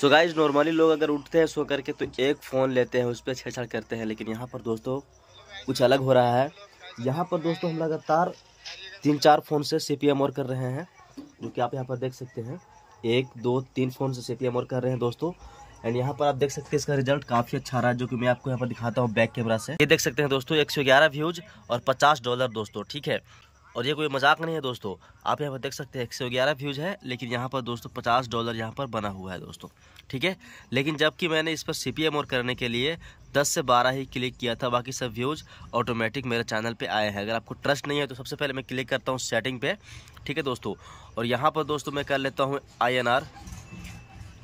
so guys normally लोग अगर उठते हैं सो करके तो एक फ़ोन लेते हैं उस पर छेड़छाड़ करते हैं लेकिन यहाँ पर दोस्तों कुछ अलग हो रहा है यहाँ पर दोस्तों हम लगातार तीन चार फ़ोन से सी पी और कर रहे हैं जो कि आप यहाँ पर देख सकते हैं एक दो तीन फ़ोन से सी पी और कर रहे हैं दोस्तों एंड यहाँ पर आप देख सकते हैं इसका रिजल्ट काफ़ी अच्छा रहा है जो कि मैं आपको यहाँ पर दिखाता हूँ बैक कैमरा से ये देख सकते हैं दोस्तों एक व्यूज और पचास डॉलर दोस्तों ठीक है और ये कोई मजाक नहीं है दोस्तों आप यहाँ पर देख सकते हैं एक सौ ग्यारह व्यूज़ है लेकिन यहाँ पर दोस्तों पचास डॉलर यहाँ पर बना हुआ है दोस्तों ठीक है लेकिन जबकि मैंने इस पर सी पी और करने के लिए दस से बारह ही क्लिक किया था बाकी सब व्यूज़ ऑटोमेटिक मेरे चैनल पे आए हैं अगर आपको ट्रस्ट नहीं है तो सबसे पहले मैं क्लिक करता हूँ सेटिंग पे ठीक है दोस्तों और यहाँ पर दोस्तों मैं कर लेता हूँ आई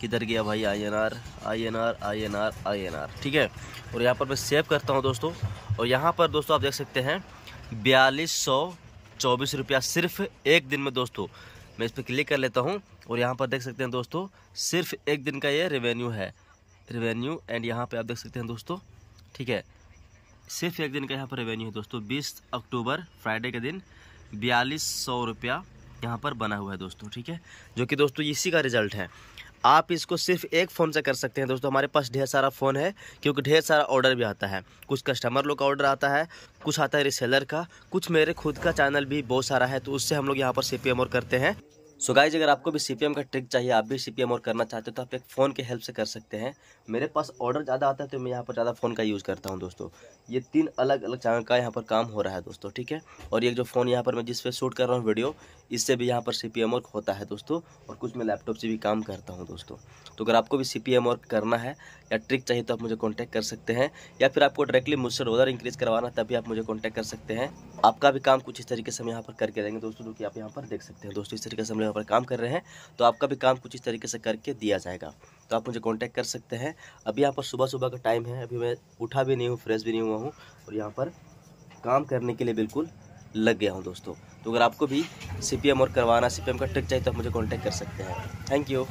किधर गया भाई I N R I N R I N R I N R ठीक है और यहाँ पर मैं सेव करता हूँ दोस्तों और यहाँ पर दोस्तों आप देख सकते हैं बयालीस सौ चौबीस रुपया सिर्फ एक दिन में दोस्तों मैं इस पर क्लिक कर लेता हूँ और यहाँ पर देख सकते हैं दोस्तों सिर्फ एक दिन का ये रेवेन्यू है रेवेन्यू एंड यहाँ पर आप देख सकते हैं दोस्तों ठीक है सिर्फ एक दिन का यहाँ पर रेवेन्यू है दोस्तों बीस अक्टूबर फ्राइडे के दिन बयालीस सौ रुपया यहाँ पर बना हुआ है दोस्तों ठीक है जो कि दोस्तों इसी का रिजल्ट है आप इसको सिर्फ एक फ़ोन से कर सकते हैं दोस्तों हमारे पास ढेर सारा फ़ोन है क्योंकि ढेर सारा ऑर्डर भी आता है कुछ कस्टमर लोग का ऑर्डर आता है कुछ आता है रिसेलर का कुछ मेरे खुद का चैनल भी बहुत सारा है तो उससे हम लोग यहाँ पर सी पी करते हैं सो गाइज अगर आपको भी सी का ट्रिक चाहिए आप भी सी और करना चाहते हो तो आप एक फ़ोन के हेल्प से कर सकते हैं मेरे पास ऑर्डर ज़्यादा आता है तो मैं यहाँ पर ज़्यादा फ़ोन का यूज़ करता हूँ दोस्तों ये तीन अलग अलग चैनल का यहाँ पर काम हो रहा है दोस्तों ठीक है और ये जो फ़ोन यहाँ पर मैं जिस पर शूट कर रहा हूँ वीडियो इससे भी यहाँ पर सी पी होता है दोस्तों और कुछ मैं लैपटॉप से भी काम करता हूँ दोस्तों तो अगर आपको भी सी पी करना है या ट्रिक चाहिए तो आप मुझे कॉन्टैक्ट कर सकते हैं या फिर आपको डायरेक्टली मुझसे रोज़र इंक्रीज़ करवाना तभी आप मुझे कॉन्टैक्ट कर सकते हैं आपका भी काम कुछ इस तरीके से हम यहाँ पर करके देंगे दोस्तों जो कि आप यहाँ पर देख सकते हैं दोस्तों इस तरीके से हम यहाँ पर काम कर रहे हैं तो आपका भी काम कुछ इस तरीके से करके दिया जाएगा तो आप मुझे कॉन्टैक्ट कर सकते हैं अभी यहाँ पर सुबह सुबह का टाइम है अभी मैं उठा भी नहीं हूँ फ्रेश भी नहीं हुआ हूँ और यहाँ पर काम करने के लिए बिल्कुल लग गया हूँ दोस्तों तो अगर आपको भी सी और करवाना सी का ट्रिक चाहिए तो आप मुझे कॉन्टैक्ट कर सकते हैं थैंक यू